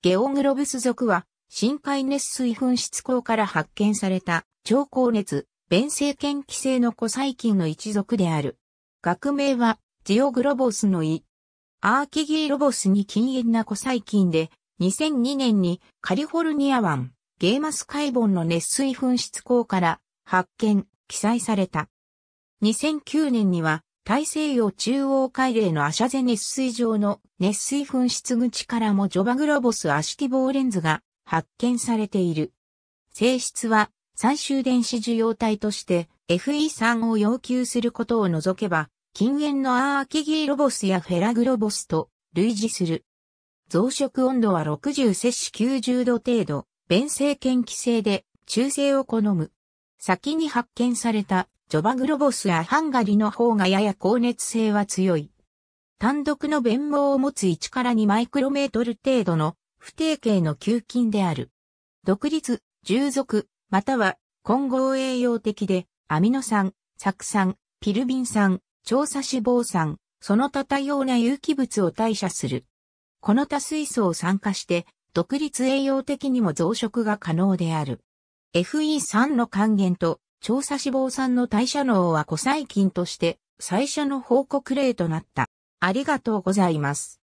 ゲオグロブス属は、深海熱水噴出口から発見された、超高熱、弁性圏気生の古細菌の一族である。学名は、ジオグロボスの胃。アーキギーロボスに禁煙な古細菌で、2002年にカリフォルニア湾、ゲーマス海盆の熱水噴出口から発見、記載された。2009年には大西洋中央海嶺のアシャゼ熱水場の熱水噴出口からもジョバグロボスアシティボーレンズが発見されている。性質は最終電子受容体として FE3 を要求することを除けば、近縁のアーキギーロボスやフェラグロボスと類似する。増殖温度は60摂氏90度程度、弁性検気性で中性を好む。先に発見されたジョバグロボスやハンガリの方がやや高熱性は強い。単独の弁毛を持つ1から2マイクロメートル程度の不定形の球菌である。独立、従属、または混合栄養的で、アミノ酸、酢酸、ピルビン酸、調査脂肪酸、その他多様な有機物を代謝する。この他水素を酸化して、独立栄養的にも増殖が可能である。FE3 の還元と調査脂肪酸の代謝能はコ細菌として最初の報告例となった。ありがとうございます。